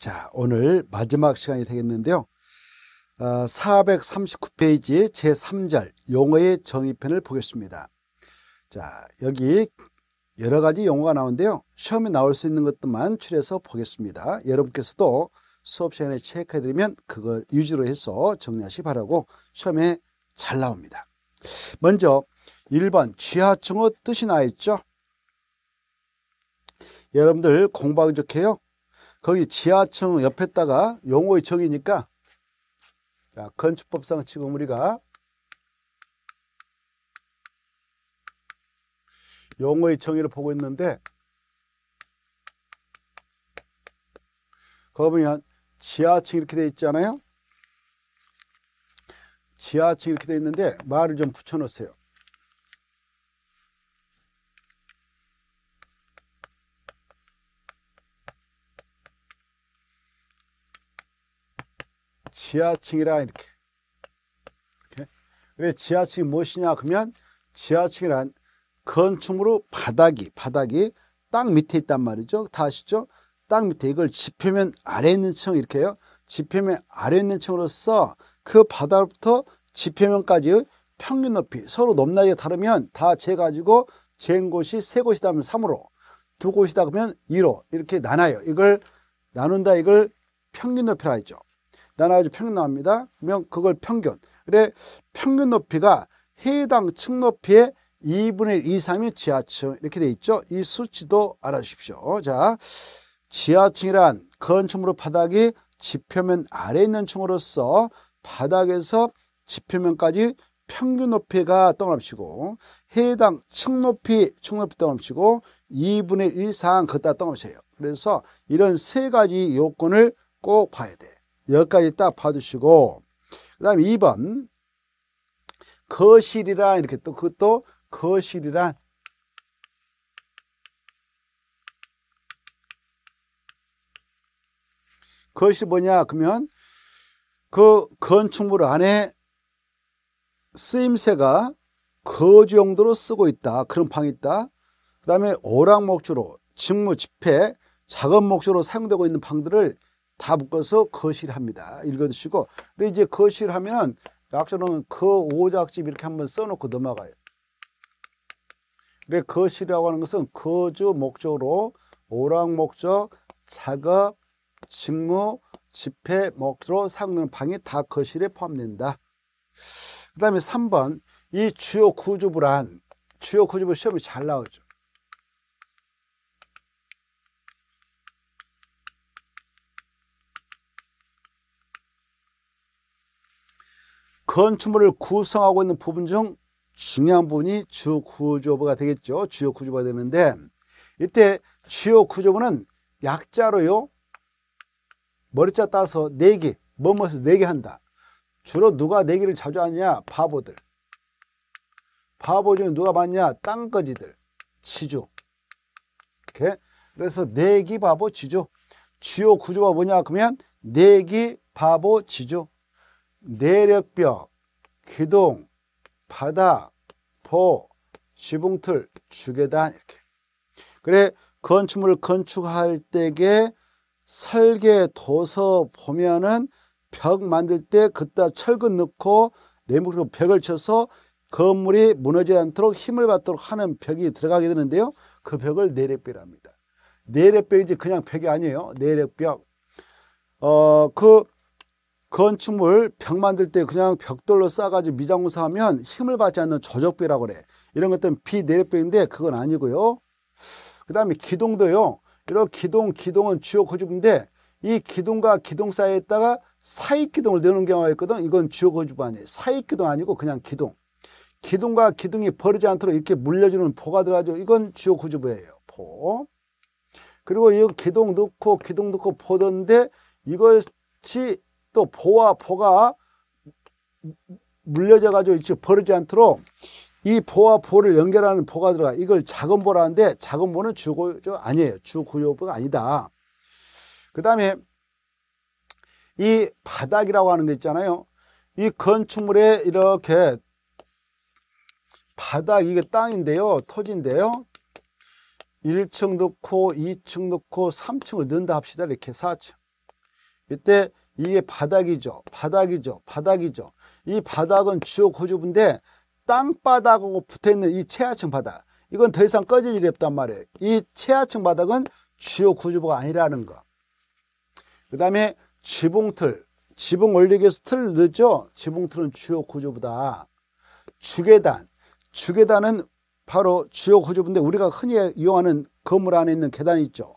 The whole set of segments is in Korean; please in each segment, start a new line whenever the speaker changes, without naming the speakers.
자, 오늘 마지막 시간이 되겠는데요. 439페이지 어, 제3절 용어의 정의편을 보겠습니다. 자, 여기 여러 가지 용어가 나오는데요. 시험에 나올 수 있는 것들만 추려서 보겠습니다. 여러분께서도 수업 시간에 체크해 드리면 그걸 유지로 해서 정리하시기 바라고 시험에 잘 나옵니다. 먼저 1번 지하층어 뜻이 나와 있죠. 여러분들 공부하기 좋게요. 거기 지하층 옆에다가 용호의 정이니까 자, 건축법상 지금 우리가 용호의 정의를 보고 있는데 거기 그 보면 지하층 이렇게 되어 있잖아요 지하층 이렇게 되어 있는데 말을 좀 붙여 놓으세요 지하층이라 이렇게. 이렇게. 왜 지하층이 무엇이냐 그러면 지하층이란 건축물의 바닥이 바닥이 땅 밑에 있단 말이죠. 다 아시죠? 땅 밑에 이걸 지표면 아래 있는 층 이렇게 해요. 지표면 아래 있는 층으로서 그 바닥부터 지표면까지의 평균 높이 서로 높나이가 다르면 다 재가지고 잰 곳이 세 곳이다 면 3으로 두 곳이다 그러면 2로 이렇게 나눠요. 이걸 나눈다 이걸 평균 높이라 했죠. 나눠가지고 평균 나옵니다. 그러면 그걸 평균. 그래 평균 높이가 해당 층 높이의 2분의 1 이상이 지하층 이렇게 돼 있죠. 이 수치도 알아주십시오. 자, 지하층이란 건축물의 바닥이 지표면 아래 있는 층으로서 바닥에서 지표면까지 평균 높이가 떠넘치고 해당 층 높이, 층 높이 떠넘치고 2분의 1 이상 그따 떠넘쳐요. 그래서 이런 세 가지 요건을 꼭 봐야 돼. 여기까지 딱 봐주시고 그 다음 에 2번 거실이란 이렇게 또 그것도 거실이란 거실 뭐냐 그러면 그 건축물 안에 쓰임새가 거주 용도로 쓰고 있다 그런 방이 있다 그 다음에 오락 목주로 직무 집회 작업 목적으로 사용되고 있는 방들을 다 묶어서 거실합니다. 읽어주시고 근데 이제 거실하면 약자로는 그 오작집 이렇게 한번 써놓고 넘어가요. 그래 거실이라고 하는 것은 거주 목적으로 오락 목적, 작업, 직무, 집회 목적으로 사용되는 방이 다 거실에 포함된다. 그 다음에 3번 이 주요 구조부란 주요 구조부 시험이 잘 나오죠. 건축물을 구성하고 있는 부분 중 중요한 부분이 주 구조부가 되겠죠. 주요 구조부가 되는데 이때 주요 구조부는 약자로요. 머리자 따서 4개, 뭐뭐에서 4개 한다. 주로 누가 4개를 자주 하냐? 바보들. 바보 중에 누가 많냐? 땅거지들, 지주. 이렇게. 그래서 내기 바보 지주. 주요 구조가 뭐냐? 그러면 내기 바보 지주. 내력벽, 기둥, 바다 보, 지붕틀, 주계단 이렇게. 그래 건축물 을 건축할 때게 설계 도서 보면은 벽 만들 때그따 철근 넣고 레무로 벽을 쳐서 건물이 무너지지 않도록 힘을 받도록 하는 벽이 들어가게 되는데요. 그 벽을 내력벽이랍니다. 내력벽이지 그냥 벽이 아니에요. 내력벽. 어, 그 건축물 벽 만들 때 그냥 벽돌로 쌓아가지고 미장구사 하면 힘을 받지 않는 저적비라고 그래. 이런 것들은 비내력벽인데 그건 아니고요. 그 다음에 기둥도요. 이런 기둥, 기둥은 주요 고주부인데 이 기둥과 기둥 사이에 있다가 사이 기둥을 내는 경우가 있거든. 이건 주요 고주부 아니에요. 사이 기둥 아니고 그냥 기둥. 기둥과 기둥이 버리지 않도록 이렇게 물려주는 포가 들어가죠. 이건 주요 고주부예요. 포. 그리고 이 기둥 넣고 기둥 넣고 포던데 이것이 또 포와 포가 물려져 가지고 버리지 않도록 이 포와 포를 연결하는 포가 들어가 이걸 작은 보라는데 작은 보는 주구조 아니에요 주구조부가 아니다 그 다음에 이 바닥이라고 하는 게 있잖아요 이 건축물에 이렇게 바닥 이게 땅인데요 토지인데요 1층 넣고 2층 넣고 3층을 넣는다 합시다 이렇게 4층 이때 이게 바닥이죠. 바닥이죠. 바닥이죠. 이 바닥은 주옥 호주부인데 땅바닥하고 붙어있는 이 최하층 바닥 이건 더 이상 꺼질 일이 없단 말이에요. 이 최하층 바닥은 주옥 호주부가 아니라는 거. 그 다음에 지붕틀. 지붕 올리기 위해서 틀을 넣죠. 지붕틀은 주옥 호주부다. 주계단. 주계단은 바로 주옥 호주부인데 우리가 흔히 이용하는 건물 안에 있는 계단 있죠.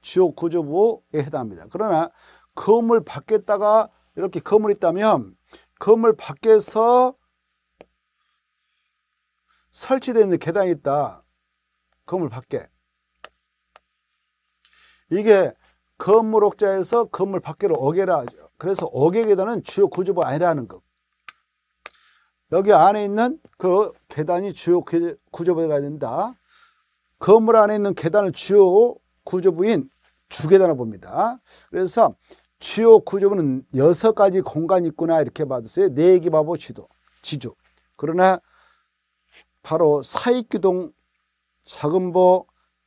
주옥 구조부에 해당합니다. 그러나 거물 밖에다가 이렇게 거물 있다면 거물 밖에서 설치되어 있는 계단이 있다. 거물 밖에. 이게 건물 옥자에서 건물 밖으로 어계라 그래서 어계 계단은 주요 구조가 아니라는 것. 여기 안에 있는 그 계단이 주요 구조부가 된다. 건물 안에 있는 계단을 주요 구조부인 주계단을 봅니다. 그래서 주요 구조는 여섯 가지 공간이 있구나 이렇게 봤어요. 네기바보 지도, 지주. 그러나 바로 사익기동, 작은보,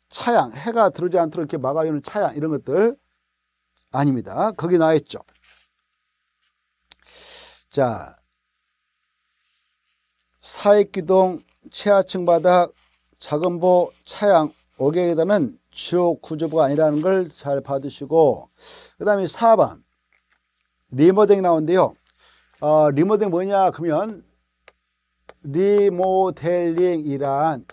차양, 해가 들어오지 않도록 이렇게 막아주는 차양 이런 것들 아닙니다. 거기 나와 있죠. 자, 사익기동, 최하층 바닥, 작은보, 차양, 옥경에다는 주요 구조부가 아니라는 걸 잘받으시고그 다음에 4번 리모델링 나오는데요 어, 리모델링 뭐냐 그러면 리모델링이란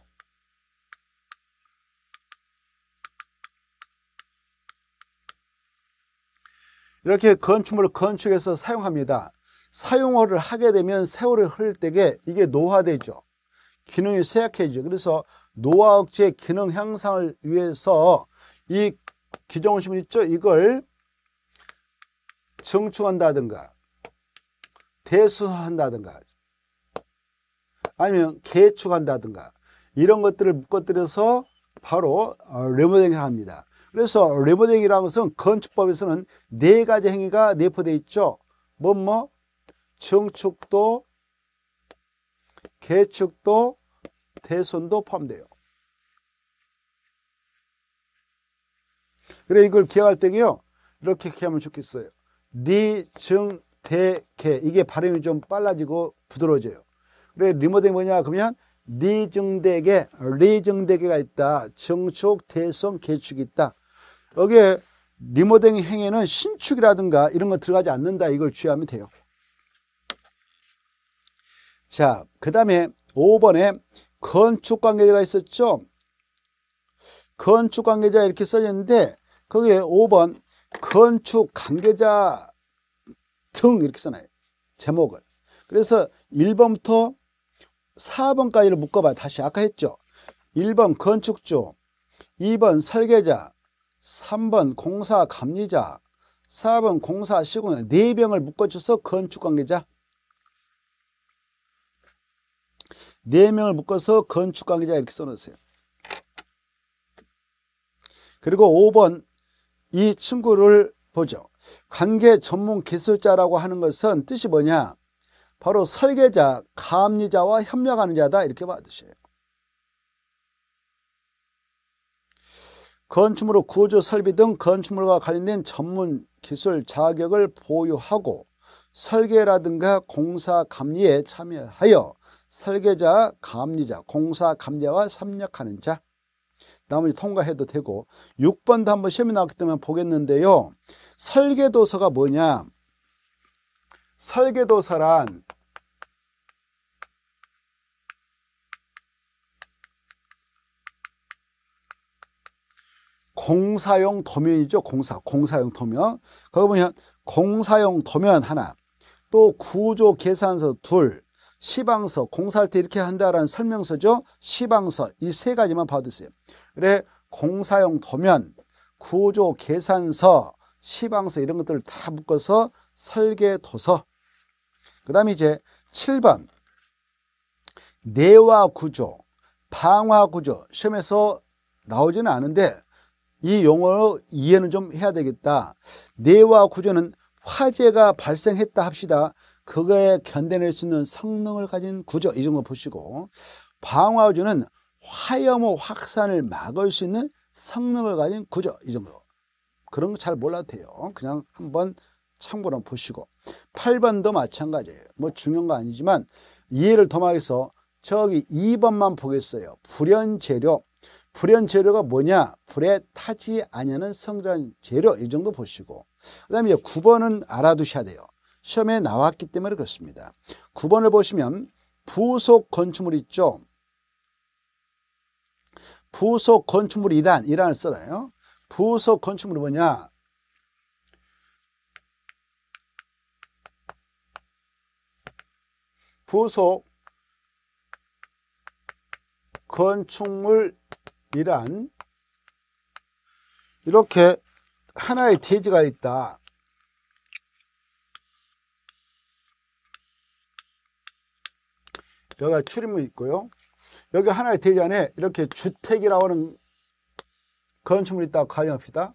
이렇게 건축물을 건축해서 사용합니다 사용을 하게 되면 세월이 흐를 때에 이게 노화되죠 기능이 쇠약해지죠 그래서 노화 억제 기능 향상을 위해서 이 기정신문 있죠? 이걸 증축한다든가 대수한다든가 아니면 개축한다든가 이런 것들을 묶어뜨려서 바로 레모델링을 어, 합니다. 그래서 레모델링이라는 것은 건축법에서는 네 가지 행위가 내포되어 있죠. 뭐뭐 뭐? 증축도 개축도 대손도 포함돼요. 그래 이걸 기억할 때요 이렇게 하면 좋겠어요. 리증대개 이게 발음이 좀 빨라지고 부드러워져요. 그래 리모델이 뭐냐 그러면 리증대개 리증대개가 있다. 정축 대성 개축 있다. 여기에 리모델 행에는 신축이라든가 이런 거 들어가지 않는다. 이걸 주의하면 돼요. 자, 그 다음에 5번에 건축 관계자가 있었죠. 건축 관계자 이렇게 써졌는데 거기에 5번 건축 관계자 등 이렇게 써놔요. 제목을. 그래서 1번부터 4번까지를 묶어봐요. 다시 아까 했죠. 1번 건축주, 2번 설계자, 3번 공사 감리자, 4번 공사 시공 4명을 묶어줘서 건축 관계자 4 명을 묶어서 건축 관계자 이렇게 써놓으세요. 그리고 5번 이 친구를 보죠. 관계 전문 기술자라고 하는 것은 뜻이 뭐냐? 바로 설계자, 감리자와 협력하는 자다 이렇게 봐주세요. 건축물 구조 설비 등 건축물과 관련된 전문 기술 자격을 보유하고 설계라든가 공사 감리에 참여하여 설계자, 감리자, 공사 감리와 협력하는 자 나머지 통과해도 되고 6번도 한번 시험이 나왔기 때문에 보겠는데요. 설계도서가 뭐냐? 설계도서란 공사용 도면이죠. 공사, 공사용 도면. 거기 보면 공사용 도면 하나, 또 구조 계산서 둘, 시방서, 공사할 때 이렇게 한다라는 설명서죠. 시방서 이 세 가지만 받으세요. 그래 공사용 도면, 구조 계산서, 시방서 이런 것들을 다 묶어서 설계 도서. 그 다음에 이제 7번 내화 구조, 방화 구조 시험에서 나오지는 않은데 이 용어 이해는 좀 해야 되겠다. 내화 구조는 화재가 발생했다 합시다. 그거에 견뎌낼 수 있는 성능을 가진 구조 이 정도 보시고 방화우주는 화염의 확산을 막을 수 있는 성능을 가진 구조 이 정도 그런 거 잘 몰라도 돼요 그냥 한번 참고로 보시고 8번도 마찬가지예요 뭐 중요한 거 아니지만 이해를 도망해서 저기 2번만 보겠어요 불연재료 불연재료가 뭐냐 불에 타지 아니하는 성장 재료 이 정도 보시고 그 다음에 9번은 알아두셔야 돼요 시험에 나왔기 때문에 그렇습니다. 9번을 보시면 부속 건축물 있죠. 부속 건축물 이란, 이란을 써라요. 부속 건축물이 뭐냐? 부속 건축물이란 이렇게 하나의 대지가 있다. 여기가 출입문 있고요. 여기 하나의 대지 안에 이렇게 주택이라고 하는 건축물이 있다고 가정합시다.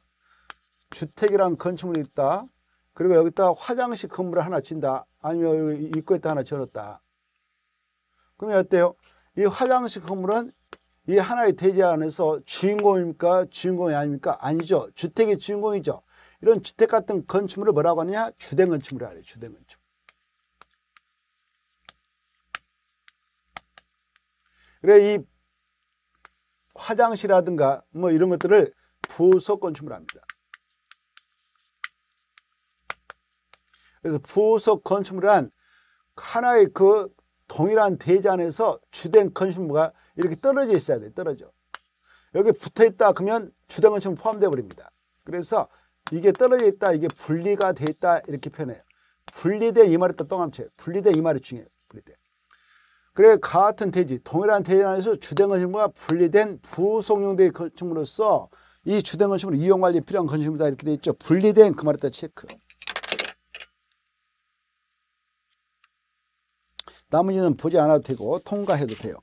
주택이란 건축물이 있다. 그리고 여기다 화장실 건물을 하나 친다. 아니면 여기 입구에다 하나 지었다. 그러면 어때요? 이 화장실 건물은 이 하나의 대지 안에서 주인공입니까? 주인공이 아닙니까? 아니죠. 주택이 주인공이죠. 이런 주택 같은 건축물을 뭐라고 하느냐? 주된 건축물이라 해요. 주된 건축물. 그래 이 화장실이라든가 뭐 이런 것들을 부속 건축물 합니다. 그래서 부속 건축물란 하나의 그 동일한 대지 안에서 주된 건축물과 이렇게 떨어져 있어야 돼. 떨어져. 여기 붙어 있다 그러면 주된 건축물 포함되어 버립니다. 그래서 이게 떨어져 있다, 이게 분리가 돼 있다 이렇게 표현해요. 분리된 이마리 또 똥함체, 분리된 이마리 중에 분리된. 그래 같은 대지 동일한 대지 안에서 주된 건축물과 분리된 부속용도의 건축물로서 이 주된 건축물 이용관리 필요한 건축물이다 이렇게 돼 있죠. 분리된 그 말에 다 체크. 나머지는 보지 않아도 되고 통과해도 돼요.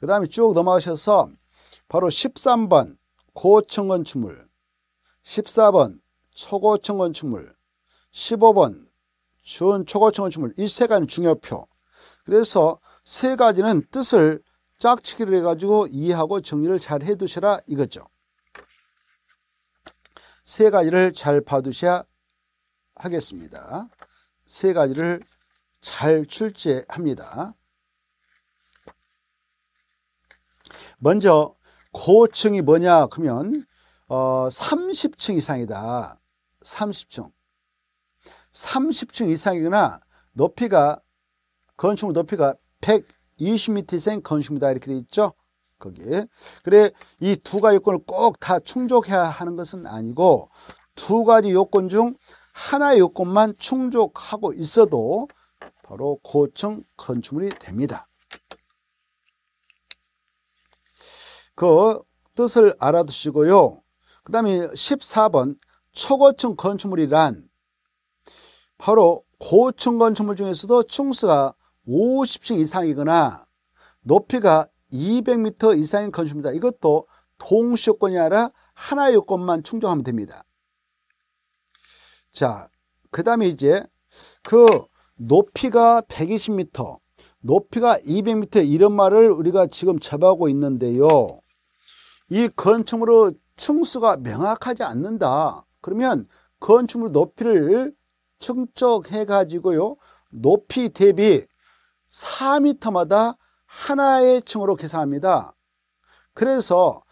그 다음에 쭉 넘어가셔서 바로 13번 고층 건축물 14번 초고층 건축물 15번 준 초고층 건축물 이세 가지 중요표 그래서 세 가지는 뜻을 짝치기를 해가지고 이해하고 정리를 잘해두셔라 이거죠. 세 가지를 잘 봐두셔야 하겠습니다. 세 가지를 잘 출제합니다. 먼저 고층이 뭐냐 그러면 어, 30층 이상이다. 30층. 30층 이상이거나 높이가 건축물 높이가 120m생 건축물이다 이렇게 돼 있죠. 거기에. 그래 이 두 가지 요건을 꼭 다 충족해야 하는 것은 아니고 두 가지 요건 중 하나의 요건만 충족하고 있어도 바로 고층 건축물이 됩니다. 그 뜻을 알아두시고요. 그 다음에 14번 초고층 건축물이란 바로 고층 건축물 중에서도 충수가 50층 이상이거나 높이가 200m 이상인 건축입니다. 이것도 동시 요건이 아니라 하나 의 요건만 충족하면 됩니다. 자, 그 다음에 이제 그 높이가 120m, 높이가 200m 이런 말을 우리가 지금 접하고 있는데요. 이 건축물의 층수가 명확하지 않는다. 그러면 건축물 높이를 충족해 가지고요. 높이 대비 4m마다 하나의 층으로 계산합니다. 그래서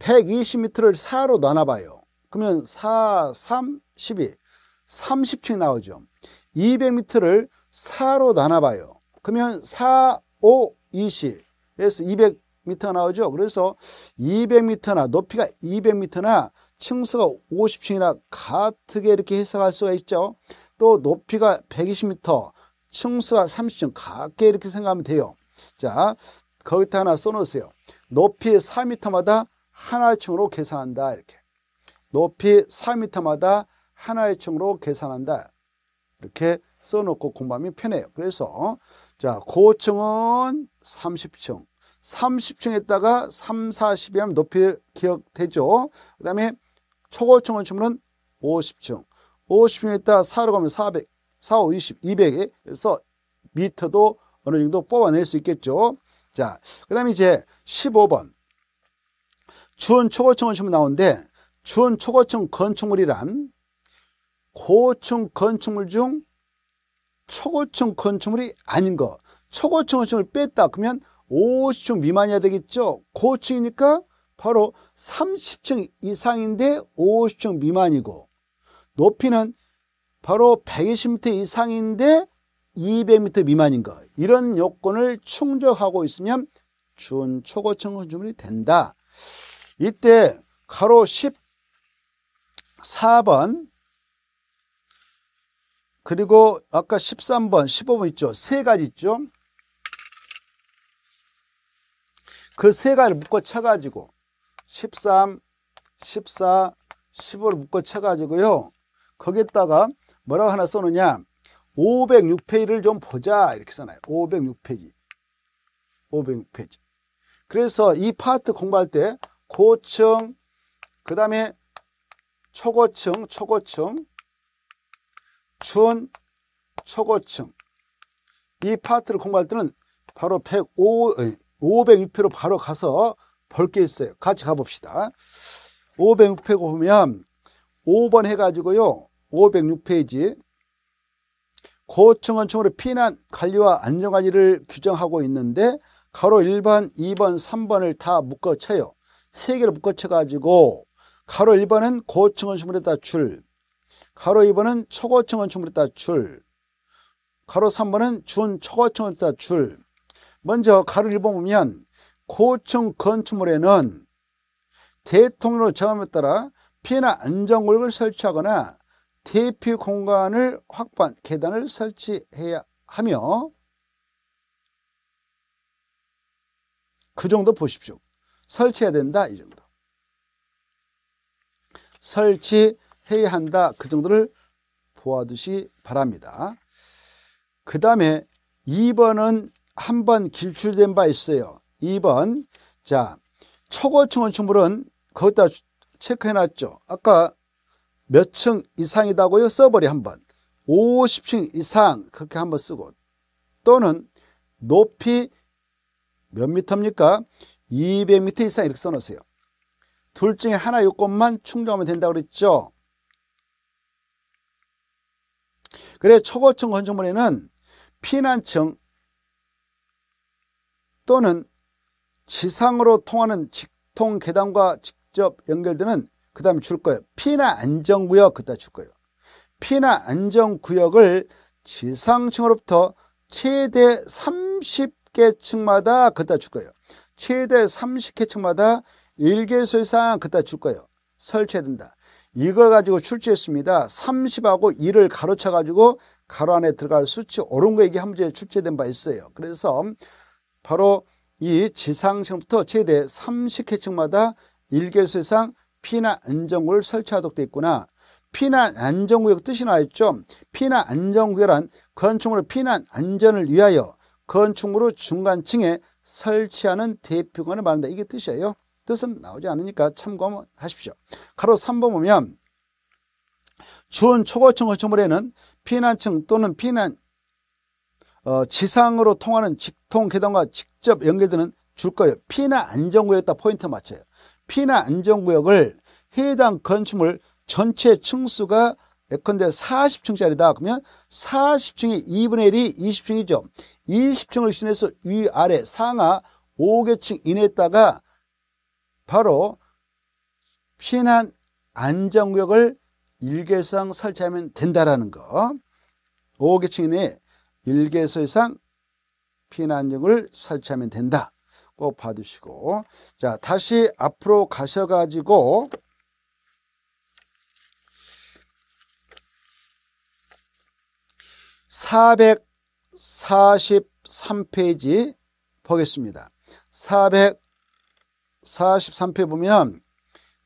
120m를 4로 나눠봐요. 그러면 4, 3, 12, 30층이 나오죠. 200m를 4로 나눠봐요. 그러면 4, 5, 20에서 200m 나오죠. 그래서 200m나 높이가 200m나 층수가 50층이나 가게 이렇게 해석할 수가 있죠. 또 높이가 120m, 층수와 30층 각게 이렇게 생각하면 돼요. 자, 거기다 하나 써놓으세요. 높이 4m마다 하나의 층으로 계산한다. 이렇게. 높이 4m마다 하나의 층으로 계산한다. 이렇게 써놓고 공부하면 편해요. 그래서 자 고층은 30층, 30층에다가 3, 40이 면 높이 기억되죠. 그 다음에 초고층은 50층, 50층에다가 4로 가면 400, 4, 5, 20, 200에서 미터도 어느 정도 뽑아낼 수 있겠죠. 자, 그 다음에 이제 15번. 주원 초고층을 치면 나오는데, 주원 초고층 건축물이란 고층 건축물 중 초고층 건축물이 아닌 거. 초고층 건축물 뺐다. 그러면 50층 미만이야 되겠죠. 고층이니까 바로 30층 이상인데 50층 미만이고, 높이는 바로 120m 이상인데 200m 미만인 것 이런 요건을 충족하고 있으면 준초고층 건축물이 된다. 이때 가로 14번 그리고 아까 13번, 15번 있죠. 세 가지 있죠. 그 세 가지를 묶어 쳐가지고 13, 14, 15를 묶어 쳐가지고요. 거기에다가 뭐라고 하나 써놓냐 506페이지를 좀 보자 이렇게 써놔요 506페이지 506페이지 그래서 이 파트 공부할 때 고층 그 다음에 초고층 초고층 준 초고층 이 파트를 공부할 때는 바로 5 0 6페이로 바로 가서 볼 게 있어요 같이 가봅시다 506페 이 보면 5번 해가지고요 506페이지 고층원청으로 피난 관리와 안전관리를 규정하고 있는데 가로 1번, 2번, 3번을 다 묶어쳐요. 3개를 묶어쳐가지고 가로 1번은 고층원청으로다 줄, 가로 2번은 초고층원청으로다 줄, 가로 3번은 준초고층원다 줄. 먼저 가로 1번 보면 고층 건축물에는 대통령 정함에 따라 피해나 안전구을 설치하거나 대피 공간을 확보한 계단을 설치해야 하며 그 정도 보십시오. 설치해야 된다 이 정도. 설치해야 한다 그 정도를 보아두시 바랍니다. 그 다음에 2번은 한번 길출된 바 있어요. 2번 자 초고층 원충물은 거기다 체크해놨죠. 아까 몇층 이상이다고요? 써버리 한번 50층 이상 그렇게 한번 쓰고 또는 높이 몇 미터입니까? 2 0 0미터 이상 이렇게 써놓으세요. 둘 중에 하나 요건만 충족하면 된다고 그랬죠. 그래 초고층 건축물에는 피난층 또는 지상으로 통하는 직통 계단과 직접 연결되는 그 다음에 줄 거예요. 피나 안정구역 그다 줄 거예요. 피나 안정구역을 지상층으로부터 최대 30개 층마다 그다 줄 거예요. 최대 30개 층마다 1개소 이상 그다 줄 거예요. 설치해야 된다. 이걸 가지고 출제했습니다. 30하고 2를 가로쳐 가지고 가로 안에 들어갈 수치 옳은 거 이게 한 문제에 출제된 바 있어요. 그래서 바로 이 지상층부터 최대 3 0개층마다 1개소 이상 피난 안전구를 설치하도록 되어 있구나. 피난 안전구역 그 뜻이 나와있죠. 피난 안전구역란 건축물의 피난 안전을 위하여 건축물의 중간층에 설치하는 대피관을 말한다. 이게 뜻이에요. 뜻은 나오지 않으니까 참고하십시오. 가로 3번 보면 주은 초고층 건축물에는 피난층 또는 피난 어, 지상으로 통하는 직통 계단과 직접 연결되는 줄거예요. 피난 안전구역에다 포인트 맞춰요. 피나 안전구역을 해당 건축물 전체 층수가 예컨대 40층짜리다. 그러면 40층이 2분의 1이 20층이죠. 20층을 신해서 위아래 상하 5개층 이내에다가 바로 피난 안전구역을 일개상 설치하면 된다라는 거. 5개층 이내에 일개소 이상 피난 안전구역을 설치하면 된다. 꼭 받으시고 자 다시 앞으로 가셔가지고 4 4 3 페이지 보겠습니다. 4 4 3 페이지 보면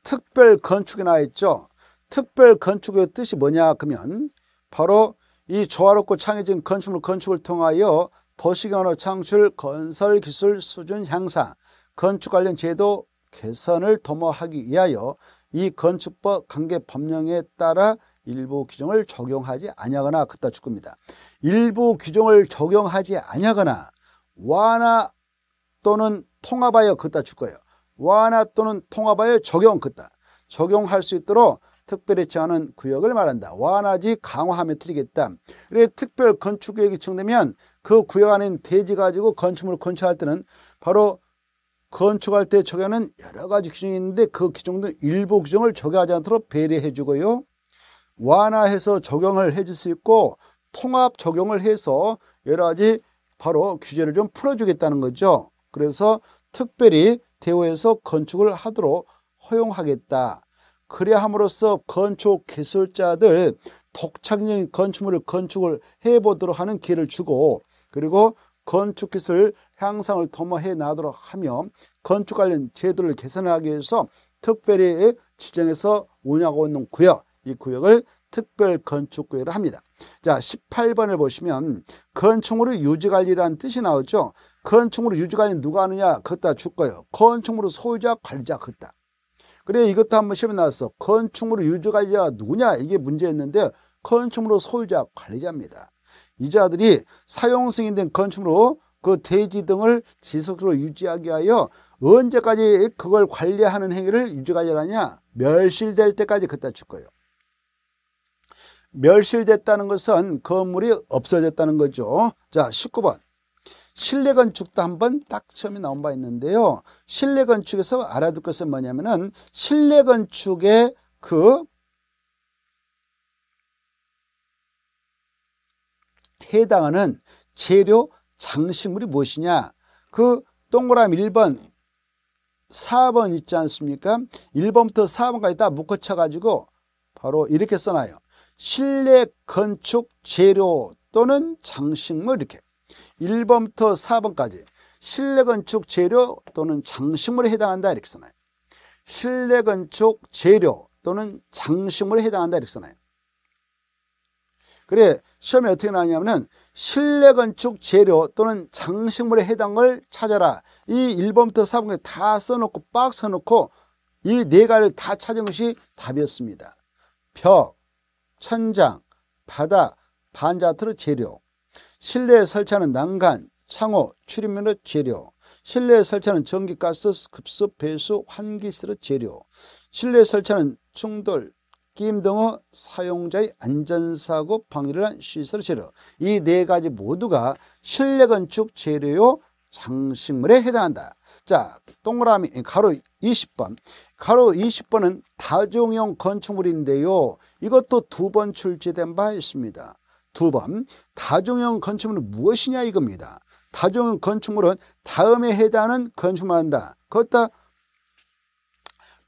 특별 건축이 나와 있죠. 특별 건축의 뜻이 뭐냐 그러면 바로 이 조화롭고 창의적인 건축물 건축을 통하여 도시간호 창출, 건설 기술 수준 향상, 건축 관련 제도 개선을 도모하기 위하여 이 건축법 관계 법령에 따라 일부 규정을 적용하지 아니하거나 그따 구입니다 일부 규정을 적용하지 아니하거나 완화 또는 통합하여 그따 줄 거예요. 완화 또는 통합하여 적용 그따 적용할 수 있도록 특별히 정하는 구역을 그 말한다. 완화지 강화하면 틀리겠다. 그래 특별 건축구역이 정되면그 구역 안에 대지 가지고 건축물을 건축할 때는 바로 건축할 때 적용하는 여러 가지 규정이 있는데 그 규정도 일부 규정을 적용하지 않도록 배려해 주고요. 완화해서 적용을 해 줄 수 있고 통합 적용을 해서 여러 가지 바로 규제를 좀 풀어주겠다는 거죠. 그래서 특별히 대우해서 건축을 하도록 허용하겠다. 그래야 함으로써 건축 기술자들 독창적인 건축물을 건축을 해보도록 하는 기회를 주고 그리고 건축 기술 향상을 도모해 나도록 하며 건축 관련 제도를 개선하기 위해서 특별히 지정해서 운영하고 있는 구역 이 구역을 특별 건축구역을 합니다. 자, 18번을 보시면 건축물의 유지관리라는 뜻이 나오죠. 건축물의 유지관리 누가 하느냐? 그것다 줄 거예요. 건축물의 소유자 관리자 그것다. 그래 이것도 한번 시험에 나왔어. 건축물 유주관리자가 누구냐 이게 문제였는데 건축물 소유자 관리자입니다. 이자들이 사용 승인된 건축물로그 대지 등을 지속적으로 유지하기 위하여 언제까지 그걸 관리하는 행위를 유지관리하냐 멸실될 때까지 그따 줄 거예요. 멸실됐다는 것은 건물이 없어졌다는 거죠. 자, 19번. 실내 건축도 한번 딱 처음에 나온 바 있는데요. 실내 건축에서 알아둘 것은 뭐냐면은 실내 건축의 그 해당하는 재료 장식물이 무엇이냐 그 동그라미 1번 4번 있지 않습니까 1번부터 4번까지 다 묶어쳐 가지고 바로 이렇게 써놔요 실내 건축 재료 또는 장식물 이렇게 1번부터 4번까지 실내 건축 재료 또는 장식물에 해당한다 이렇게 써놔요. 실내 건축 재료 또는 장식물에 해당한다 이렇게 써놔요. 그래 시험에 어떻게 나왔냐면 실내 건축 재료 또는 장식물에 해당을 찾아라. 이 1번부터 4번까지 다 써놓고 빡 써놓고 이 네 가를 다 찾은 것이 답이었습니다. 벽, 천장, 바닥, 반자트로 재료. 실내에 설치하는 난간, 창호, 출입문의 재료, 실내에 설치하는 전기가스 급수 배수 환기스의 재료, 실내에 설치하는 충돌, 게임 등의 사용자의 안전사고 방지를 위한 시설 재료 이 네 가지 모두가 실내 건축 재료요 장식물에 해당한다. 자 동그라미 가로 20번 가로 20번은 다중용 건축물인데요. 이것도 두 번 출제된 바 있습니다. 두번다중형 건축물은 무엇이냐 이겁니다. 다종형 건축물은 다음에 해당하는 건축물 한다. 그것다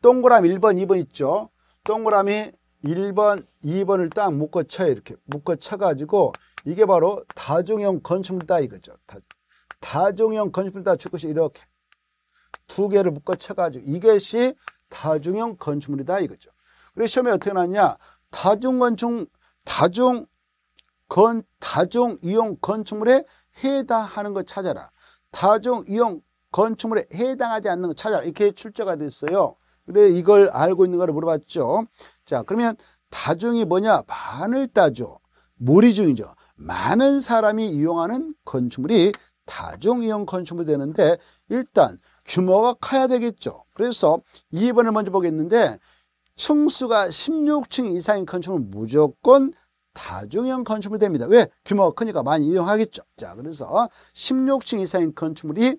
동그라미 1번, 2번 있죠. 동그라미 1번, 2번을 딱 묶어 쳐 이렇게 묶어 쳐가지고 이게 바로 다종형 건축물이다 이거죠. 다, 종형 건축물이다 줄 것이 이렇게 두 개를 묶어 쳐가지고 이것이 다중형 건축물이다 이거죠. 그래서 시험에 어떻게 나왔냐? 다중 건축, 다중 건 다중 이용 건축물에 해당하는 걸 찾아라. 다중 이용 건축물에 해당하지 않는 걸 찾아라. 이렇게 출제가 됐어요. 근데 이걸 알고 있는거를 물어봤죠. 자, 그러면 다중이 뭐냐? 반을 따죠. 무리 중이죠. 많은 사람이 이용하는 건축물이 다중 이용 건축물이 되는데 일단 규모가 커야 되겠죠. 그래서 2번을 먼저 보겠는데 층수가 16층 이상인 건축물은 무조건 다중형 건축물이 됩니다. 왜? 규모가 크니까 많이 이용하겠죠. 자, 그래서 16층 이상인 건축물이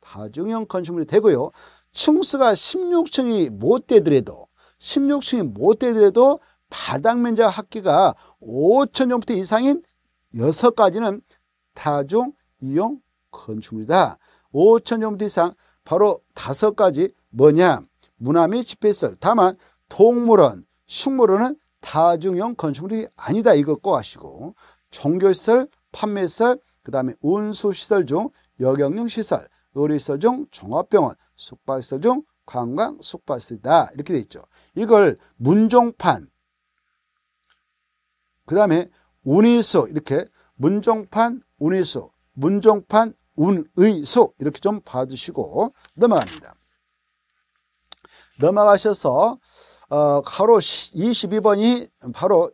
다중형 건축물이 되고요. 층수가 16층이 못 되더라도 16층이 못 되더라도 바닥 면적 합기가 5천 제곱터 이상인 6가지는 다중 이용 건축물이다. 5천 제곱터 이상 바로 5가지 뭐냐? 문화 및집회설 다만 동물원, 식물원은 다중형 건축물이 아니다 이걸 꼭 아시고 종교시설, 판매시설, 그 다음에 운수시설 중 여경용 시설, 의료시설 중 종합병원, 숙박시설 중 관광 숙박시설이다 이렇게 돼 있죠. 이걸 문종판, 그 다음에 운의수 이렇게 문종판, 운의수, 문종판, 운의수 이렇게 좀 봐주시고 넘어갑니다. 넘어가셔서 어, 바로 22번이 어, 바로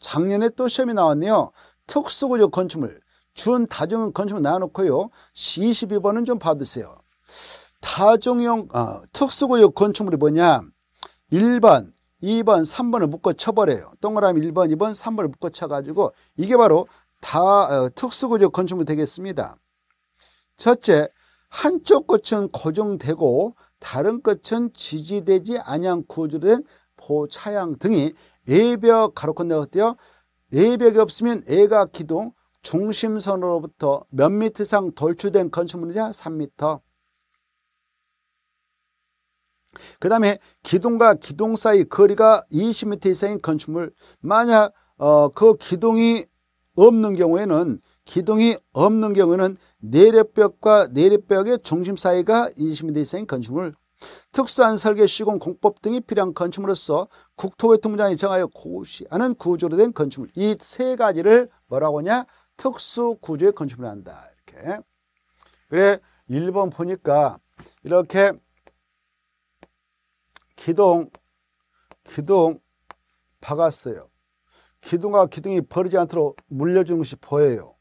작년에 또 시험이 나왔네요. 특수구조 건축물, 준 다중형 건축물 나눠놓고요. 22번은 좀받으세요 다중형, 어, 아, 특수구조 건축물이 뭐냐? 1번, 2번, 3번을 묶어 쳐버려요. 동그라미 1번, 2번, 3번을 묶어 쳐가지고 이게 바로 다 어, 특수구조 건축물 되겠습니다. 첫째, 한쪽 끝은 고정되고 다른 끝은 지지되지 아니한 구조된 보차양 등이 예벽 가로컨대 어때요? 예벽이 없으면 애가 기둥 중심선으로부터 몇 미터 이상 돌출된 건축물이냐? 3미터. 그 다음에 기둥과 기둥 사이 거리가 2 0미터 이상인 건축물 만약 어, 그 기둥이 없는 경우에는 기둥이 없는 경우에는 내려벽과내려벽의 중심 사이가 인심이 되어 대생 건축물 특수한 설계 시공 공법 등이 필요한 건축물로서 국토교통부장이 정하여 고시하는 구조로 된 건축물 이 세 가지를 뭐라고 하냐 특수 구조의 건축물 한다 이렇게 그래 1번 보니까 이렇게 기둥 기둥 박았어요 기둥과 기둥이 버리지 않도록 물려주는 것이 보여요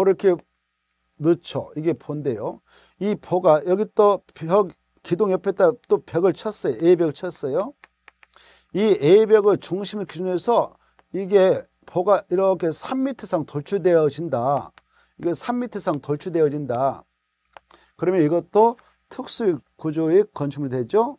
이렇게 넣죠. 이게 본데요. 이 보가 여기 또 벽 기둥 옆에또 벽을 쳤어요. A벽을 쳤어요. 이 A벽을 중심을 기준으로 해서 이게 보가 이렇게 3m 이상 돌출되어진다. 이게 3m 이상 돌출되어진다. 그러면 이것도 특수 구조의 건축물이 되죠.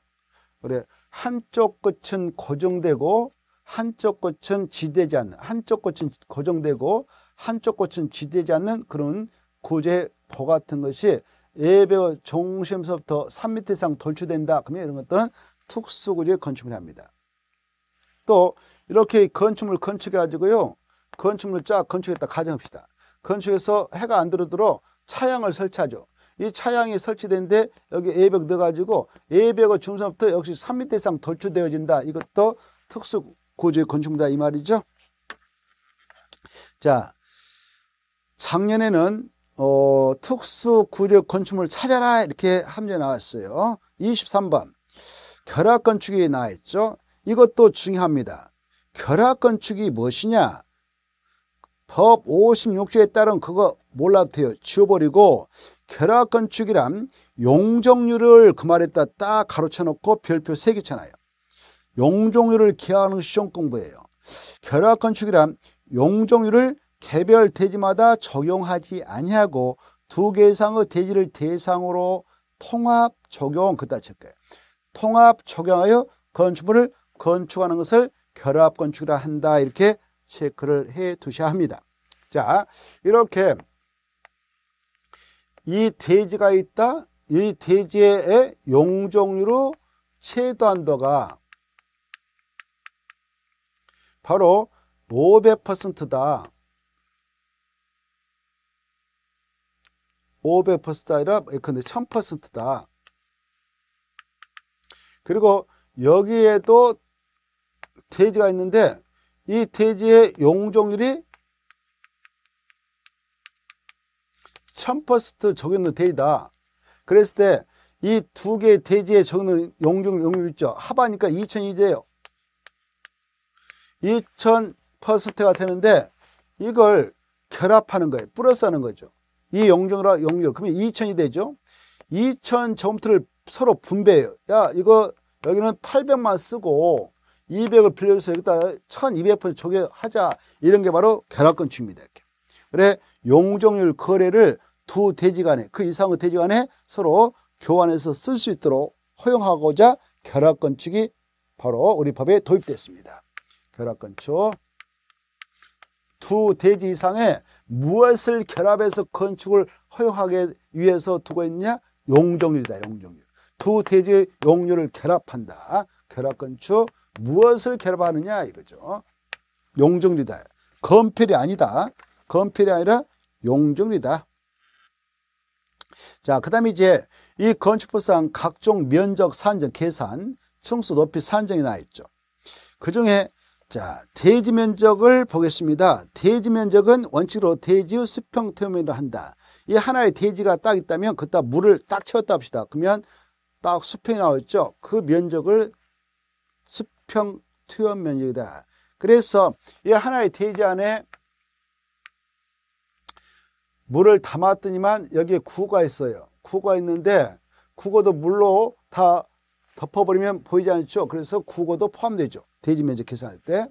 그래 한쪽 끝은 고정되고 한쪽 끝은 지대지 않는 한쪽 끝은 고정되고 한쪽 끝은 지대지 않는 그런 구제, 포 같은 것이 예배의 중심서부터 3미터 이상 돌출된다. 그러면 이런 것들은 특수구제 건축물이 합니다. 또 이렇게 건축물 건축해가지고요. 건축물 쫙 건축했다 가정합시다. 건축해서 해가 안 들어도록 차양을 설치하죠. 이 차양이 설치된데 여기 예벽 넣어가지고 예벽의 중심부터 역시 3미 이상 돌출되어진다. 이것도 특수구조의 건축물이다 이 말이죠. 자, 작년에는 어, 특수 구력 건축물 찾아라 이렇게 함재 나왔어요. 23번 결합 건축이 나와 있죠. 이것도 중요합니다. 결합 건축이 무엇이냐? 법 56조에 따른 그거 몰라도 돼요. 지워버리고 결합 건축이란 용적률을 그말에딱 가로쳐놓고 별표 3개 잖아요. 용적률을 기하는 시험 공부예요. 결합 건축이란 용적률을 개별 대지마다 적용하지 아니하고 두 개 이상의 대지를 대상으로 통합 적용 그다 칠까요? 통합 적용하여 건축물을 건축하는 것을 결합 건축이라 한다 이렇게 체크를 해 두셔야 합니다. 자 이렇게 이 돼지가 있다 이 돼지의 용종류로 최단도가 바로 500%다. 500% 아니라 예컨대 1000%다. 그리고 여기에도 태지가 있는데 이 태지의 용종률이 1000% 적용된 태지다. 그랬을 때 이 두 개의 태지의 적용된 용종률, 용률 있죠. 합하니까 2002대요. 2000%가 되는데 이걸 결합하는 거예요. 플러스 하는 거죠. 이 0정이라 0열 그러면 2000이 되죠 2000 점트를 서로 분배해요 야 이거 여기는 800만 쓰고 200을 빌려주세요 여기다 1200분 저게 하자 이런 게 바로 결합건축입니다 이렇게 그래 용적률 거래를 두 대지 간에 그 이상의 대지 간에 서로 교환해서 쓸 수 있도록 허용하고자 결합건축이 바로 우리 법에 도입됐습니다 결합건축 두 대지 이상의 무엇을 결합해서 건축을 허용하게 위해서 두고 있냐? 용적률이다, 용적률. 두 대지의 용률을 결합한다. 결합건축. 무엇을 결합하느냐? 이거죠. 용적률이다. 건필이 아니다. 건필이 아니라 용적률이다. 자, 그 다음에 이제 이 건축법상 각종 면적 산정 계산, 층수 높이 산정이 나와 있죠. 그 중에 자, 대지 면적을 보겠습니다. 대지 면적은 원칙으로 대지의 수평 태우면이라 한다. 이 하나의 대지가 딱 있다면 그따 물을 딱 채웠다 합시다. 그러면 딱 수평이 나왔죠. 그 면적을 수평 투연 면적이다. 그래서 이 하나의 대지 안에 물을 담았더니만 여기에 구가 있어요. 구가 있는데 구거도 물로 다 덮어버리면 보이지 않죠. 그래서 구거도 포함되죠. 대지 면적 계산할 때.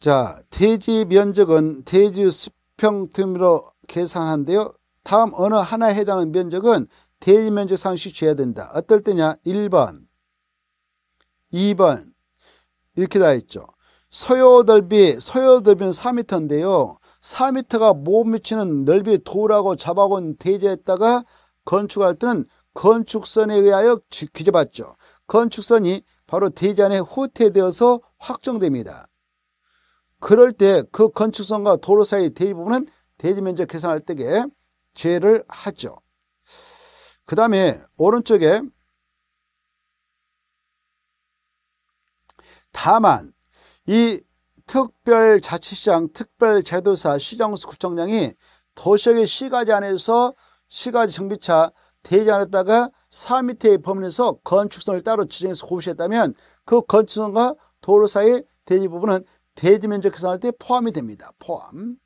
자, 대지 면적은 대지 수평틈으로 계산한데요. 다음 어느 하나에 해당하는 면적은 대지 면적 상식 취야 된다. 어떨 때냐? 1번, 2번 이렇게 다 있죠. 소요 넓이, 소요 넓이는 4m인데요. 4m가 못 미치는 넓이 도라고 잡아온 대지에다가 건축할 때는 건축선에 의하여 규제받죠. 건축선이 바로 대지안에 호퇴되어서 확정됩니다. 그럴 때 그 건축선과 도로 사이 대부분은 대지면적 계산할 때에 제를 하죠. 그 다음에 오른쪽에 다만 이 특별자치시장, 특별제도사, 시정수 구청장이 도시역의 시가지 안에서 시가지 정비차 대지 안에다가 4 밑의 범위에서 건축성을 따로 지정해서 고시했다면 그 건축성과 도로 사이의 대지 부분은 대지 면적 계산할 때 포함이 됩니다. 포함.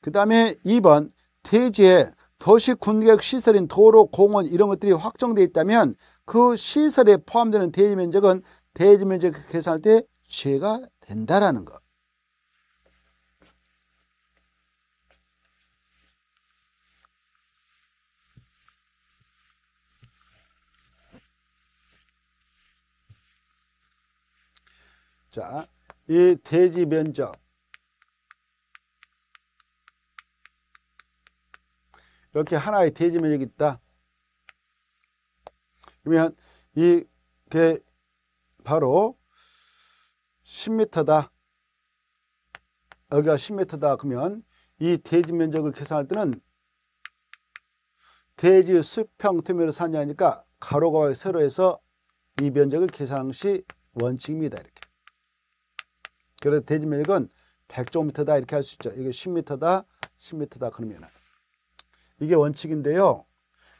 그 다음에 2번 대지에 도시 군계획 시설인 도로, 공원 이런 것들이 확정돼 있다면 그 시설에 포함되는 대지 면적은 대지 면적 계산할 때죄가 된다라는 것. 자, 이 대지 면적 이렇게 하나의 대지 면적이 있다. 그러면 이 게 바로 10m다. 여기가 10m다. 그러면 이 대지 면적을 계산할 때는 대지 수평 투면을 사냐니까 가로가 세로에서 이 면적을 계산시 원칙입니다. 이렇게. 그래서 대지밀은 면 100조미터다 이렇게 할 수 있죠. 이게 10미터다, 10미터다 그러면 이게 원칙인데요.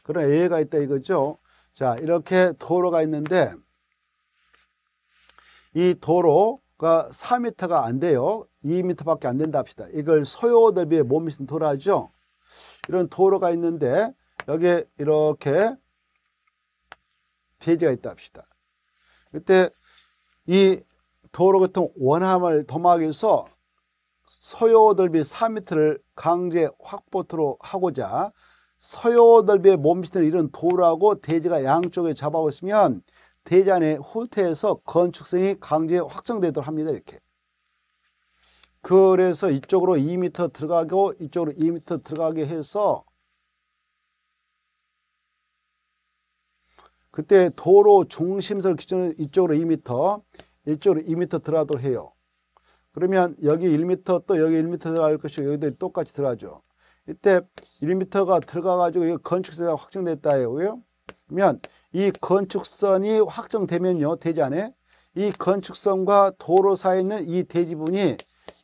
그런 A가 있다 이거죠. 자 이렇게 도로가 있는데 이 도로가 4미터가 안 돼요. 2미터밖에 안 된다 합시다. 이걸 소요 대비에 못 미친 도로죠. 이런 도로가 있는데 여기에 이렇게 돼지가 있다 합시다. 그때 이 도로교통 원함을 도모하기 위해서 서요오비 4m를 강제 확보토로 하고자 서요오비의 몸짓을 잃은 도로하고 대지가 양쪽에 잡아오시면 대지 안에 후퇴해서 건축성이 강제 확정되도록 합니다. 이렇게. 그래서 이쪽으로 2m 들어가고 이쪽으로 2m 들어가게 해서 그때 도로 중심선 기준으로 이쪽으로 2m 이쪽으로 2m 들어가도록 해요. 그러면 여기 1m 또 여기 1m 들어갈 것이고 여기도 똑같이 들어가죠. 이때 1m가 들어가가지고 이 건축선이 확정됐다 해요. 그러면 이 건축선이 확정되면요. 대지 안에 이 건축선과 도로 사이에 있는 이 대지분이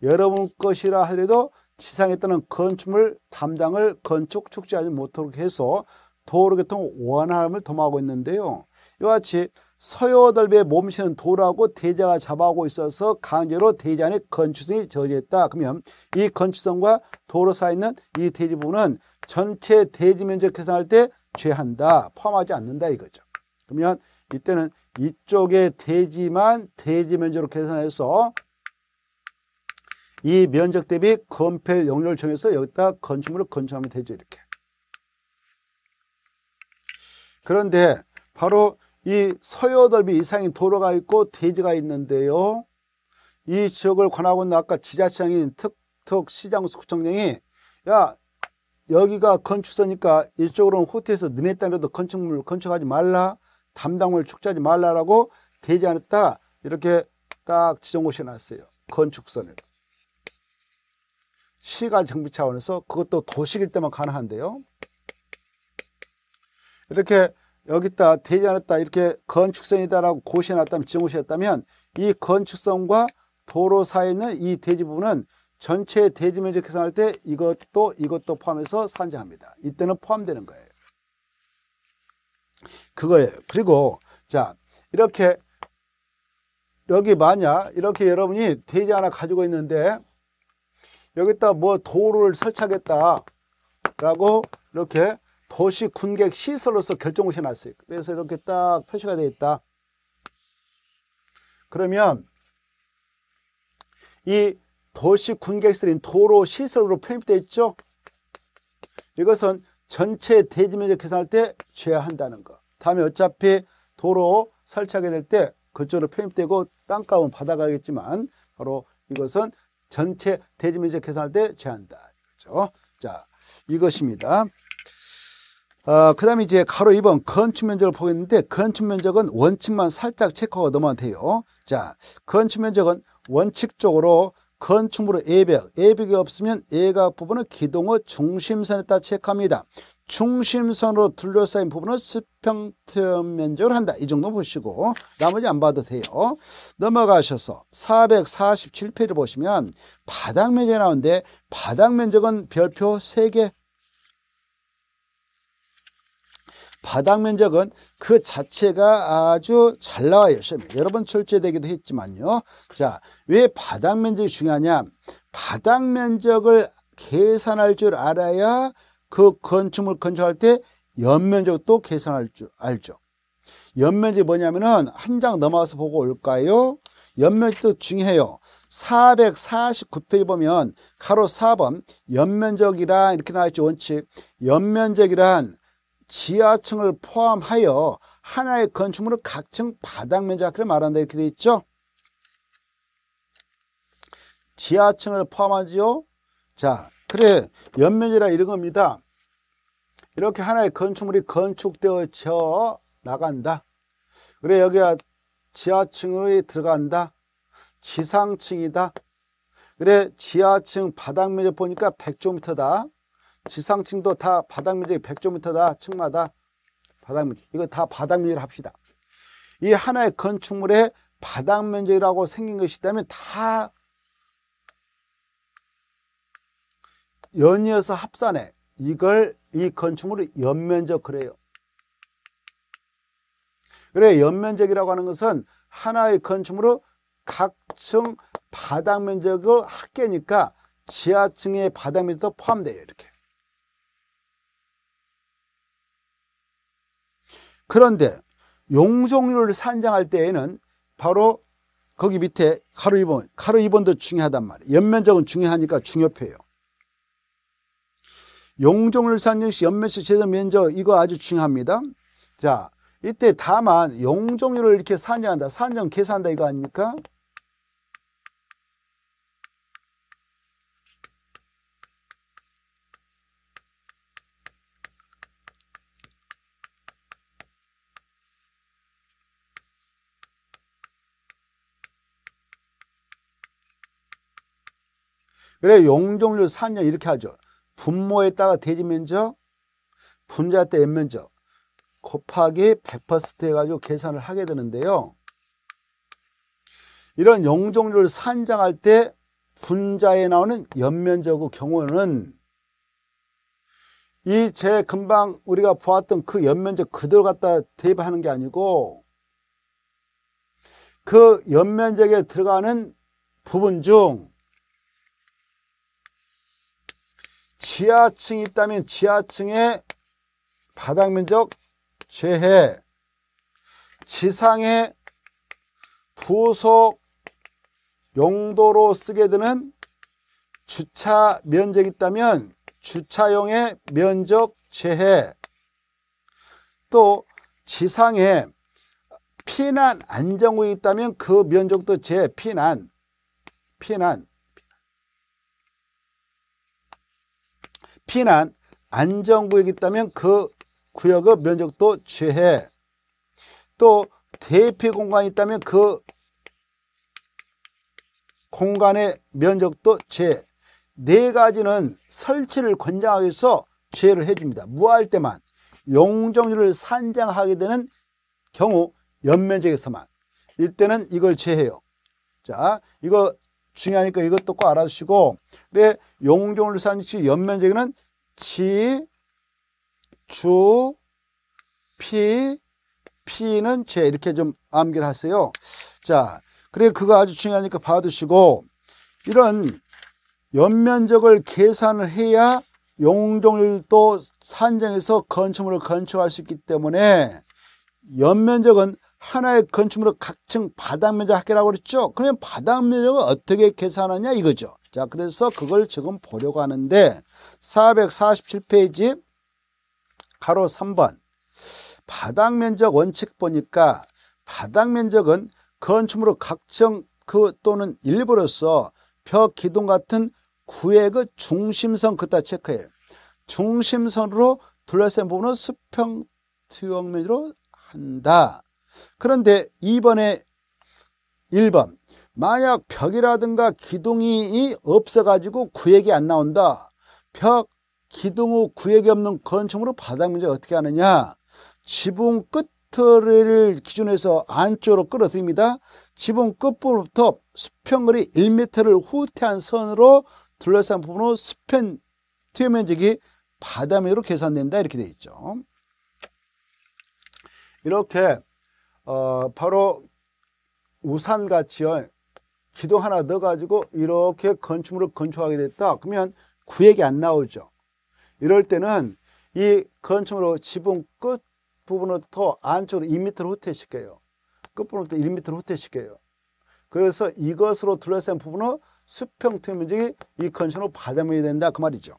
여러분 것이라 하더라도 지상에 따른 건축물 담당을 건축 축제하지 못하도록 해서 도로교통 원활함을 도모하고 있는데요. 이와 같이 서여덜배 몸신은 도라고 대자가 잡아오고 있어서 강제로 대자 안에 건축성이 저지했다. 그러면 이 건축성과 도로 사이 있는 이 대지 부분은 전체 대지 면적 계산할 때 죄한다. 포함하지 않는다 이거죠. 그러면 이때는 이쪽의 대지만 대지 면적으로 계산해서 이 면적 대비 건폐율 영역을 정해서 여기다 건축물을 건축하면 되죠. 이렇게. 그런데 바로 이 서여덟비 이상의 도로가 있고 대지가 있는데요. 이 지역을 관하고 있는 아까 지자체장인 특특 시장 구청장이 야 여기가 건축서니까 이쪽으로는 호텔에서 너네 땅에도 건축물 건축하지 말라 담당을 축제하지 말라라고 되지 않았다 이렇게 딱 지정고시 났어요 건축선을 시가 정비 차원에서 그것도 도시일 때만 가능한데요 이렇게 여기다 되지 않았다 이렇게 건축성이다라고 고시해놨다면 지 증오시했다면 이 건축성과 도로 사이에 있는 이 대지 부분은 전체 대지 면적 계산할 때 이것도 이것도 포함해서 산정합니다. 이때는 포함되는 거예요. 그거예요. 그리고 자 이렇게 여기 만약 이렇게 여러분이 대지 하나 가지고 있는데 여기다 뭐 도로를 설치하겠다라고 이렇게 도시 군객 시설로서 결정을 해놨어요. 그래서 이렇게 딱 표시가 되어 있다. 그러면 이 도시 군객설인 도로 시설로 편입되어 있죠. 이것은 전체 대지면적 계산할 때 제외한다는 거. 다음에 어차피 도로 설치하게 될 때 그쪽으로 편입되고 땅값은 받아가겠지만 바로 이것은 전체 대지면적 계산할 때 제한다. 그렇죠? 자, 이것입니다. 어, 그 다음에 이제 가로 2번 건축 면적을 보겠는데 건축 면적은 원칙만 살짝 체크하고 넘어면 돼요. 자, 건축 면적은 원칙적으로 건축물로 A벽, A벽이 없으면 A각 부분은 기둥의 중심선에 따라 체크합니다. 중심선으로 둘러싸인 부분은 수평면 면적을 한다. 이 정도 보시고 나머지 안 봐도 돼요. 넘어가셔서 447페이지 를 보시면 바닥 면적이 나오는데 바닥 면적은 별표 3개 바닥 면적은 그 자체가 아주 잘 나와 있습니다. 여러 번 출제되기도 했지만요. 자, 왜 바닥 면적이 중요하냐? 바닥 면적을 계산할 줄 알아야 그 건축물 건축할 때 연면적도 계산할 줄 알죠. 연면적이 뭐냐면은 한 장 넘어가서 보고 올까요? 연면적도 중요해요. 449페이지 보면 가로 4번 연면적이란 이렇게 나와 있죠. 원칙. 연면적이란 지하층을 포함하여 하나의 건축물은 각층 바닥 면적을 말한다 이렇게 돼 있죠. 지하층을 포함하지 자, 그래 연면이라 이런겁니다 이렇게 하나의 건축물이 건축되어 져 나간다. 그래 여기가 지하층으로 들어간다. 지상층이다. 그래 지하층 바닥 면적 보니까 100조미터다. 지상층도 다 바닥 면적이 100제곱미터다. 층마다 바닥 면적. 이거 다 바닥 면적 합시다. 이 하나의 건축물에 바닥 면적이라고 생긴 것이 있다면 다 연이어서 합산해. 이걸 이 건축물을 연면적 그래요. 그래 연면적이라고 하는 것은 하나의 건축물로 각층 바닥 면적을 합계니까 지하층의 바닥 면적도 포함돼요. 이렇게. 그런데 용종률을 산정할 때에는 바로 거기 밑에 가로 2번, 가로 2번도 중요하단 말이에요. 연면적은 중요하니까 중요표예요. 용종률 산정시 연면시 제도 면적 이거 아주 중요합니다. 자, 이때 다만 용종률을 이렇게 산정한다. 산정 계산한다 이거 아닙니까? 그래 용적률 4년 이렇게 하죠. 분모에 따라 대지 면적, 분자에 따 면적 곱하기 100% 해가지고 계산을 하게 되는데요. 이런 용적률 산정할 때 분자에 나오는 연면적의 경우는 이 제 금방 우리가 보았던 그 연면적 그대로 갖다 대입하는 게 아니고 그 연면적에 들어가는 부분 중 지하층이 있다면 지하층의 바닥 면적 제해 지상의 부속 용도로 쓰게 되는 주차 면적이 있다면 주차용의 면적 제해또 지상에 피난 안정구이 있다면 그 면적도 제 피난 피난 피난 안전구역이 있다면 그 구역의 면적도 제해 또 대피 공간이 있다면 그 공간의 면적도 제해 네 가지는 설치를 권장하기 위해서 제해를 해줍니다. 무화할 때만 용적률을 산정하게 되는 경우 연면적에서만 이때는 이걸 제해요. 자, 이거 중요하니까 이것도 꼭 알아주시고 용적률 산정시 연면적에는 지, 주, 피, 피는 죄 이렇게 좀 암기를 하세요. 자, 그래 그거 아주 중요하니까 봐두시고 이런 연면적을 계산을 해야 용적률도 산정해서 건축물을 건축할 수 있기 때문에 연면적은 하나의 건축물의 각층 바닥면적 합계라고 그랬죠. 그러면 바닥면적을 어떻게 계산하냐 이거죠. 자, 그래서 그걸 지금 보려고 하는데 447페이지 가로 3번 바닥 면적 원칙 보니까 바닥 면적은 건축물의 각층 그 또는 일부로서 벽 기둥 같은 구의 그 중심선 그다 체크해요. 중심선으로 둘러싼 부분은 수평 투영면으로 한다. 그런데 2번에 1번 만약 벽이라든가 기둥이 없어가지고 구획이 안 나온다. 벽, 기둥 후 구획이 없는 건축으로 바닥 문제 어떻게 하느냐. 지붕 끝을 기준해서 안쪽으로 끌어들입니다. 지붕 끝부터 수평거리 1m를 후퇴한 선으로 둘러싼 부분으로 수평 투여 면적이 바다면으로 계산된다 이렇게 되어 있죠. 이렇게 어, 바로 우산같이 기도 하나 넣어가지고 이렇게 건축물을 건축하게 됐다. 그러면 구획이 안 나오죠. 이럴 때는 이건축으 지붕 끝 부분부터 안쪽으로 2m를 후퇴시켜요. 끝부분부터 1m를 후퇴시켜요. 그래서 이것으로 둘러싼 부분은 수평 투 면적이 이 건축으로 받아먹어야 된다 그 말이죠.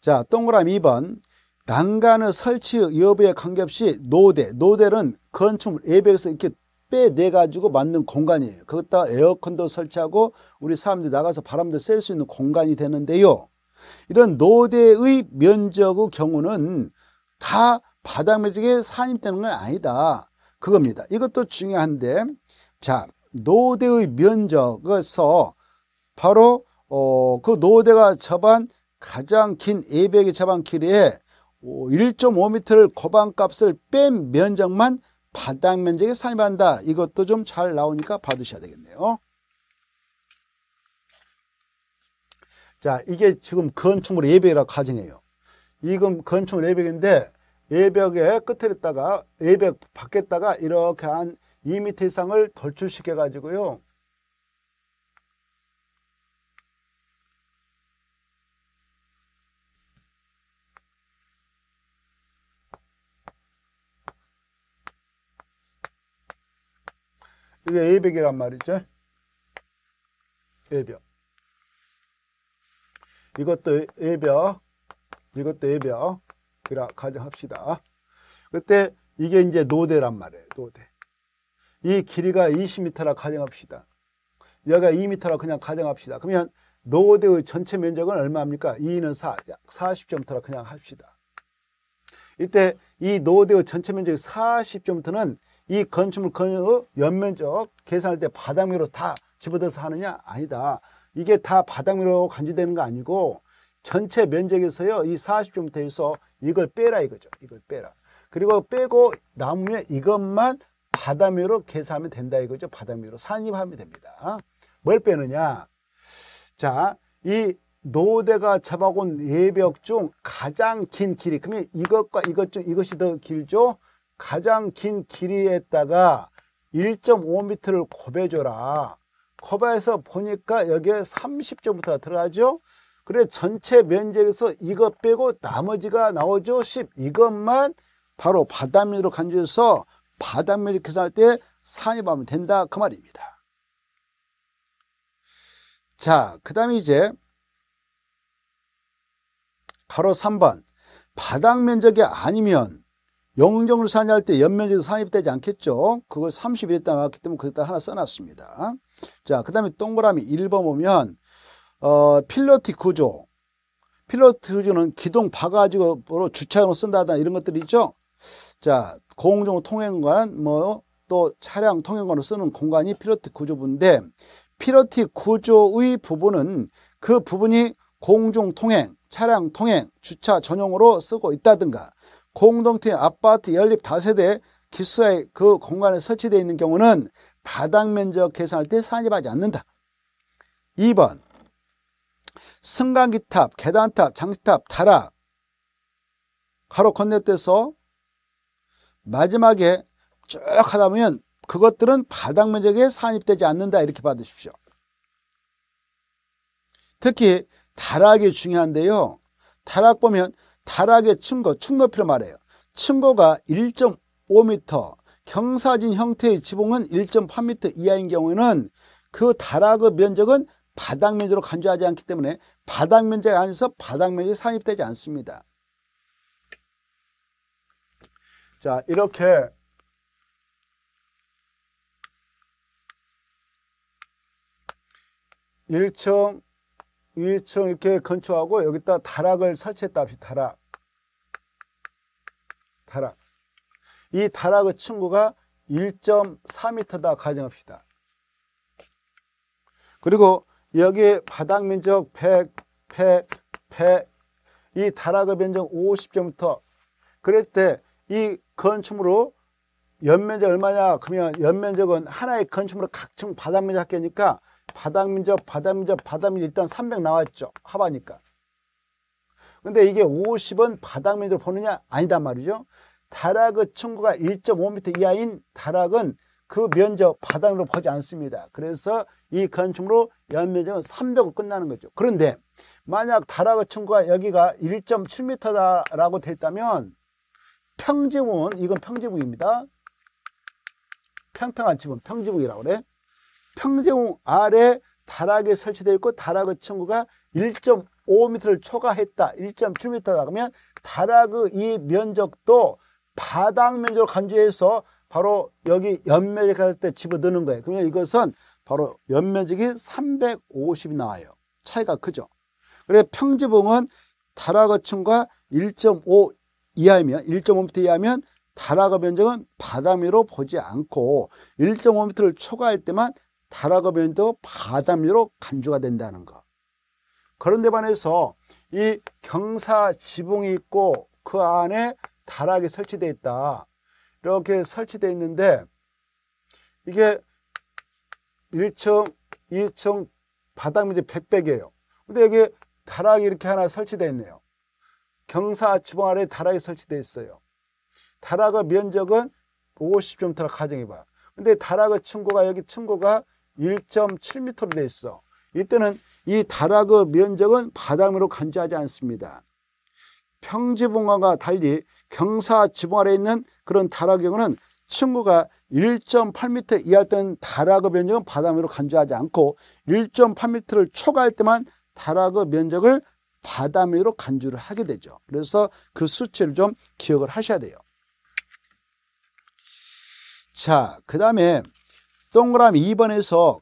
자 동그라미 2번 난간의 설치 여부에 관계없이 노대, 노대는 건축물 예배에서 이렇게 빼내 가지고 만든 공간이에요. 그것다 에어컨도 설치하고 우리 사람들이 나가서 바람도 쐴 수 있는 공간이 되는데요. 이런 노대의 면적의 경우는 다 바닥 면적에 산입되는 건 아니다. 그겁니다. 이것도 중요한데 자 노대의 면적에서 바로 어, 그 노대가 접한 가장 긴 예배의 접한 길이에 1 5 m 를 거방값을 뺀 면적만 바닥 면적에 삽입한다. 이것도 좀 잘 나오니까 받으셔야 되겠네요. 자, 이게 지금 건축물 예벽라고 가정해요. 이건 건축물 예벽인데 예벽의 끝을 있다가 예벽 밖에다가 이렇게 한 2m 이상을 돌출시켜 가지고요. 이게 예벽이란 말이죠. 예벽. 이것도 예벽, 이것도 예벽이라 가정합시다. 그때 이게 이제 노대란 말이에요. 노대. 이 길이가 20m라 가정합시다. 여기가 2m라 그냥 가정합시다. 그러면 노대의 전체 면적은 얼마입니까? 2는 4, 약 40점부터라 그냥 합시다. 이때 이 노대의 전체 면적이 40점부터는 이 건축물 건의 그 연면적 계산할 때바닥위로다 집어들어서 하느냐? 아니다. 이게 다바닥위로 간주되는 거 아니고 전체 면적에서요. 이 4 0제곱터에서 이걸 빼라 이거죠. 이걸 빼라. 그리고 빼고 남으면 이것만 바다위로 계산하면 된다 이거죠. 바다위로 산입하면 됩니다. 뭘 빼느냐? 자, 이 노대가 잡아온 예벽 중 가장 긴 길이 그러면 이것과 이것 중 이것이 더 길죠. 가장 긴 길이에다가 1.5m를 곱해줘라. 커버해서 보니까 여기에 30점부터 들어가죠. 그래 전체 면적에서 이것 빼고 나머지가 나오죠. 10 이것만 바로 바닷면으로 간주해서 바닷면적 계산할 때 산입하면 된다 그 말입니다. 자, 그 다음에 이제 바로 3번 바닥 면적이 아니면 영정을 산이할 때 연면제도 산입되지 않겠죠. 그걸 30일에 딱 나왔기 때문에 그기다 하나 써놨습니다. 자, 그 다음에 동그라미 1번 보면 어, 필러티 구조 필러티 구조는 기동 바가지로 주차용으로 쓴다다 이런 것들이 있죠. 자, 공중 통행관 뭐 또 차량 통행관으로 쓰는 공간이 필러티 구조부인데 필러티 구조의 부분은 그 부분이 공중 통행, 차량 통행, 주차 전용으로 쓰고 있다든가 공동체 아파트 연립 다세대 기수의 그 공간에 설치되어 있는 경우는 바닥 면적 계산할 때 산입하지 않는다. 2번 승강기탑, 계단탑, 장식탑, 타락 가로 건너뛰어서 마지막에 쭉 하다 보면 그것들은 바닥 면적에 산입되지 않는다 이렇게 받으십시오. 특히 타락이 중요한데요. 타락 보면 타락의 층거, 층높이를 말해요. 층고가 1.5m, 경사진 형태의 지붕은 1.8m 이하인 경우에는 그 다락의 면적은 바닥 면적으로 간주하지 않기 때문에 바닥 면적 안에서 바닥 면적이 산입되지 않습니다. 자, 이렇게 일층 위층 이렇게 건축하고 여기다 다락을 설치했다 합시 다락. 다락. 이 다락의 층고가 1.4m다 가정합시다. 그리고 여기 바닥 면적 100, 100, 100, 이 다락의 면적 5 0제곱터 그럴 때이 건축물로 연면적 얼마냐? 그러면 연면적은 하나의 건축물로 각층 바닥 면적 합계니까 바닥 민접, 바닥 민접, 바닥 민접 일단 300 나왔죠. 하바니까. 근데 이게 50은 바닥 민접을 보느냐? 아니단 말이죠. 다락의 층구가 1.5m 이하인 다락은 그 면적 바닥으로 보지 않습니다. 그래서 이건축물로 연면적은 300으로 끝나는 거죠. 그런데 만약 다락의 층구가 여기가 1.7m라고 되어 있다면 평지붕은 이건 평지붕입니다. 평평한 집은 평지붕이라고 그래. 평정 아래 다락에 설치되어 있고 다락의 층구가 1.5m를 초과했다. 1.7m다. 그러면 다락의 이 면적도 바닥 면적을 간주해서 바로 여기 연면적할 때집어넣는 거예요. 그러면 이것은 바로 연면적이 350이 나와요. 차이가 크죠. 그래 평지붕은 다락어층과 1.5 이하이면 1.5m 이하면 다락의 면적은 바닥 위로 보지 않고 1.5m를 초과할 때만 다락의 변도 바닷미로 간주가 된다는 것. 그런데 반해서 이 경사 지붕이 있고 그 안에 다락이 설치되어 있다. 이렇게 설치되어 있는데 이게 1층, 2층 바닥면이 100백이에요. 근데 여기 다락이 이렇게 하나 설치되어 있네요. 경사 지붕 아래 다락이 설치되어 있어요. 다락의 면적은 50좀 타락 가정해봐요. 근데 다락의 층고가 여기 층고가 1.7m로 돼 있어. 이때는 이 다락의 면적은 바닥으로 간주하지 않습니다. 평지붕어가 달리 경사 지붕 아래 있는 그런 다락 경우는 층구가 1.8m 이하일 때는 다락의 면적은 바닥으로 간주하지 않고 1.8m를 초과할 때만 다락의 면적을 바다미로 간주를 하게 되죠. 그래서 그 수치를 좀 기억을 하셔야 돼요. 자, 그 다음에 동그라미 2번에서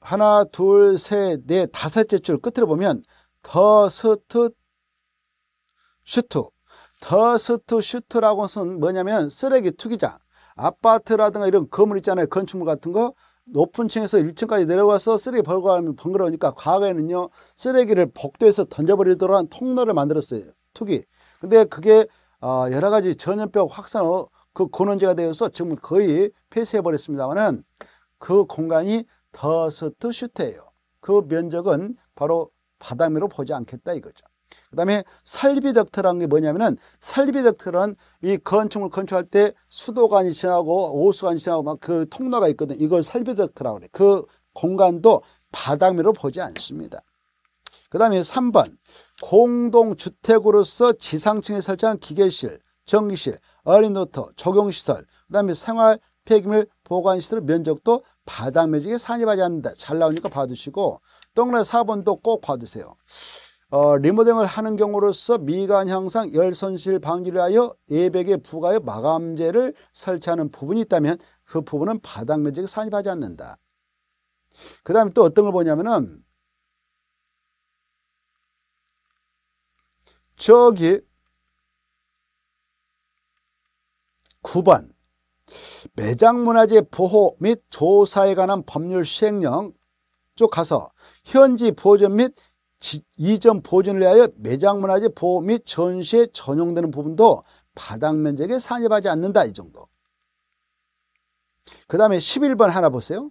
하나, 둘, 셋, 넷, 다섯째 줄 끝으로 보면 더 스트 슈트 더 스트 슈트라고 는 뭐냐면 쓰레기 투기자 아파트라든가 이런 건물 있잖아요 건축물 같은 거 높은 층에서 1층까지 내려와서 쓰레기 벌거 하면 번거로우니까 과거에는요 쓰레기를 복도에서 던져버리도록 한 통로를 만들었어요 투기 근데 그게 어, 여러 가지 전염병 확산으로 그 고난제가 되어서 지금 거의 폐쇄해버렸습니다만은 그 공간이 더스트 슈트예요. 그 면적은 바로 바닥으로 보지 않겠다 이거죠. 그 다음에 살비덕트라는 게 뭐냐면은 살비덕트는 이건축을 건축할 때 수도관이 지나고 오수관이 지나고 막 그 통로가 있거든. 이걸 살비덕트라고 그래. 그 공간도 바닥으로 보지 않습니다. 그 다음에 3번 공동주택으로서 지상층에 설치한 기계실 정기실어린노트 적용시설, 그 다음에 생활 폐기물 보관시설 면적도 바닥 면적에 산입하지 않는다. 잘 나오니까 봐두시고 동그라미 4번도 꼭 봐두세요. 어, 리모델링을 하는 경우로서 미관 향상 열손실 방지를 하여 예백에 부과하여 마감재를 설치하는 부분이 있다면 그 부분은 바닥 면적에 산입하지 않는다. 그 다음에 또 어떤 걸 보냐면은 저기 9번 매장문화재 보호 및 조사에 관한 법률 시행령 쪽 가서 현지 보존 및 지, 이전 보존을 위하여 매장문화재 보호 및 전시에 전용되는 부분도 바닥 면적에 산입하지 않는다 이 정도 그 다음에 11번 하나 보세요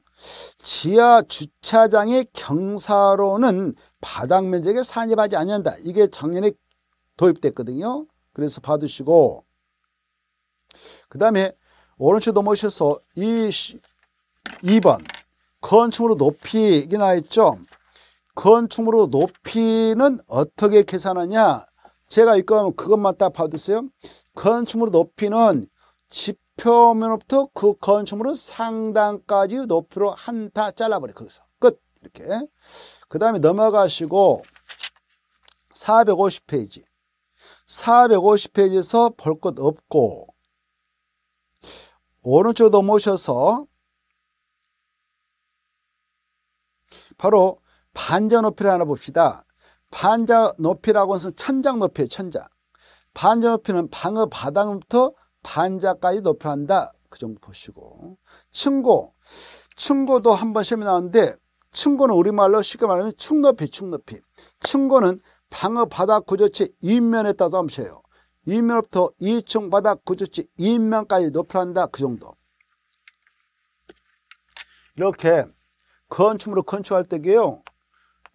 지하 주차장의 경사로는 바닥 면적에 산입하지 않는다 이게 작년에 도입됐거든요 그래서 봐두시고 그 다음에 오른쪽 넘어오셔서 이 2번 건축물로 높이 이 나와있죠 건축물로 높이는 어떻게 계산하냐 제가 이거 그것만 딱봐으세요건축물로 높이는 지표면부터 그건축물로 상단까지 높이로 한타 잘라버려 거기서 끝 이렇게 그 다음에 넘어가시고 450페이지 450페이지에서 볼 것 없고 오른쪽으로 모셔서 바로 반자 높이를 하나 봅시다. 반자 높이라고 하는 천장 높이에요. 천장. 반자 높이는 방의 바닥부터 반자까지 높이를 한다. 그 정도 보시고 층고. 층고도 한 번 시험이 나왔는데 층고는 우리말로 쉽게 말하면 충높이, 충높이. 층고는 방어 바닥 구조체 윗면에 따라 함시요 2면부터 2층 바닥 구조치 2면까지 높여한다 그 정도 이렇게 건축물을 건축할 때게요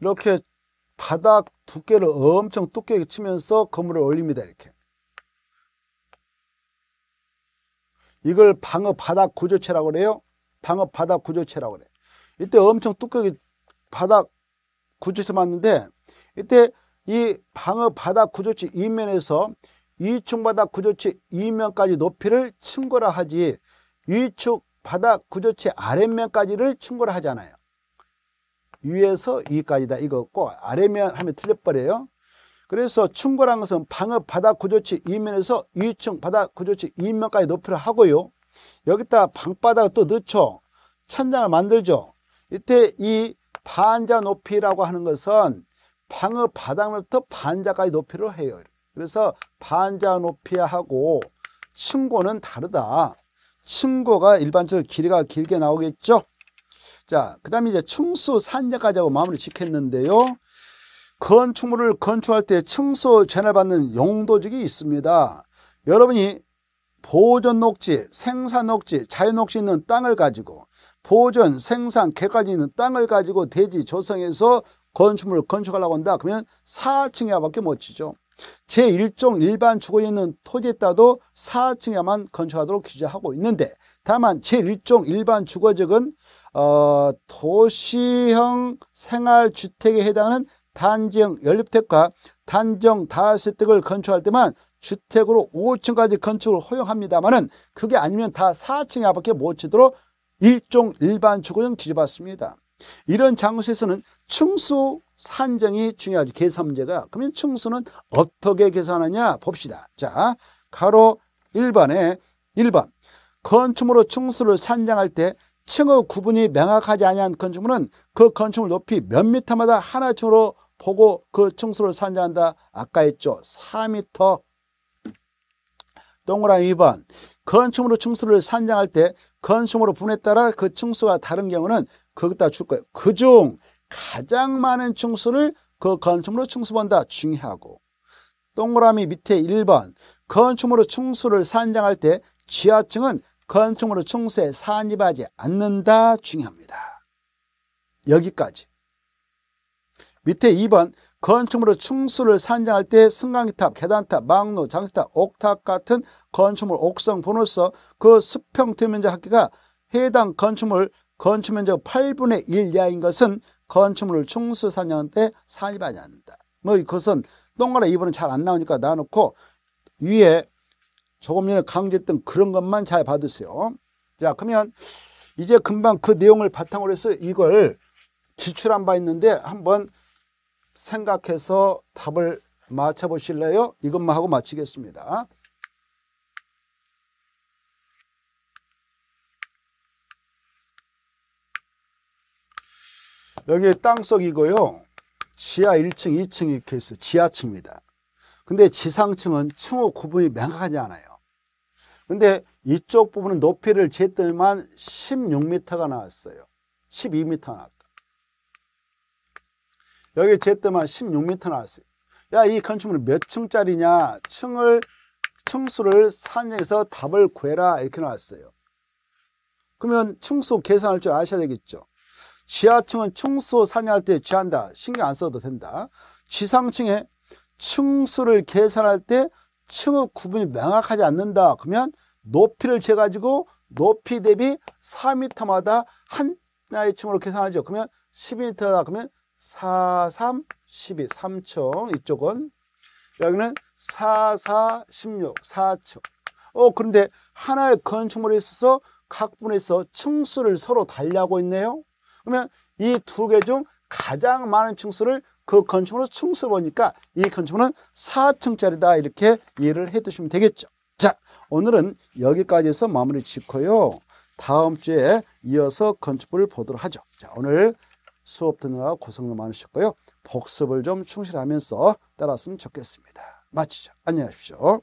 이렇게 바닥 두께를 엄청 두께 치면서 건물을 올립니다 이렇게 이걸 방어 바닥 구조체라고 그래요 방어 바닥 구조체라고 그래 이때 엄청 두께게 바닥 구조체 맞는데 이때 이 방어 바닥 구조체 이면에서 이층 바닥 구조체 2면까지 높이를 침고라 하지 위층 바닥 구조체 아랫면까지를 침고라 하잖아요. 위에서 위까지다 이거고 아래면 하면 틀려버려요. 그래서 충고란 것은 방의 바닥 구조체 2면에서 위층 바닥 구조체 2면까지 높이를 하고요. 여기다 방바닥을 또 넣죠. 천장을 만들죠. 이때 이 반자 높이라고 하는 것은 방어 바닥부터 반자까지 높이로 해요. 그래서 반자 높이하고 층고는 다르다. 층고가 일반적으로 길이가 길게 나오겠죠. 자, 그 다음에 이제 층수 산재까지 하고 마무리 짓겠는데요. 건축물을 건축할 때 층수 제한을 받는 용도직이 있습니다. 여러분이 보존 녹지, 생산 녹지, 자연 녹지 있는 땅을 가지고 보존, 생산, 개까지 있는 땅을 가지고 대지 조성해서 건축물을 건축하려고 한다. 그러면 4층이야밖에 못 치죠. 제1종 일반 주거에 있는 토지에 따도 4층에만 건축하도록 규제하고 있는데 다만 제1종 일반 주거지역은 어, 도시형 생활주택에 해당하는 단지형 연립택과 단정 다세택을 건축할 때만 주택으로 5층까지 건축을 허용합니다만은 그게 아니면 다 4층 에밖에못 치도록 1종 일반 주거형 기재받습니다 이런 장소에서는 층수 산정이 중요하죠. 계산 문제가. 그러면 층수는 어떻게 계산하냐 봅시다. 자, 가로 1번에 1번. 건축물로 층수를 산정할 때 층의 구분이 명확하지 아니한 건축물은 그 건축물 높이 몇 미터마다 하나 층으로 보고 그 층수를 산정한다. 아까 했죠. 4미터. 동그라미 2번. 건축물로 층수를 산정할 때 건축물로 분에 따라 그 층수가 다른 경우는 거기다 줄 거예요. 그중 가장 많은 충수를 그 건축물로 충수본다 중요하고 동그라미 밑에 1번 건축물로 충수를 산정할 때 지하층은 건축물로 충수에 산입하지 않는다 중요합니다. 여기까지 밑에 2번 건축물로 충수를 산정할 때 승강기탑, 계단탑, 망로, 장식탑, 옥탑 같은 건축물 옥성 분으로서 그 수평 투면적 합계가 해당 건축물 건축면적 8분의 1 이하인 것은 건축물을 충수사년 때 살반한다. 뭐 그것은 똥가라 2번은 잘 안 나오니까 놔놓고 위에 조금 전에 강조했던 그런 것만 잘 받으세요. 자 그러면 이제 금방 그 내용을 바탕으로 해서 이걸 기출한 바 있는데 한번 생각해서 답을 맞춰보실래요? 이것만 하고 마치겠습니다. 여기 땅속이고요. 지하 1층, 2층 이렇게 있어 지하층입니다. 근데 지상층은 층호 구분이 명확하지 않아요. 근데 이쪽 부분은 높이를 쟀더만 16m가 나왔어요. 12m 나왔다. 여기 쟀더만 16m 나왔어요. 야, 이 건축물 몇 층짜리냐? 층을, 층수를 산정해서 답을 구해라. 이렇게 나왔어요. 그러면 층수 계산할 줄 아셔야 되겠죠. 지하층은 층수 산해할 때 지한다. 신경 안 써도 된다. 지상층에 층수를 계산할 때 층의 구분이 명확하지 않는다. 그러면 높이를 재가지고 높이 대비 4m마다 한나의 층으로 계산하죠. 그러면 12m다. 그러면 4, 3, 12, 3층 이쪽은 여기는 4, 4, 16, 4층 어 그런데 하나의 건축물에 있어서 각 분에서 층수를 서로 달리하고 있네요. 그러면 이 두 개 중 가장 많은 층수를 그 건축물로 층수 보니까 이 건축물은 4층짜리다 이렇게 이해를 해두시면 되겠죠. 자 오늘은 여기까지 해서 마무리 짓고요. 다음 주에 이어서 건축물을 보도록 하죠. 자 오늘 수업 듣느라 아 고생을 많으셨고요. 복습을 좀 충실하면서 따라왔으면 좋겠습니다. 마치죠. 안녕하십시오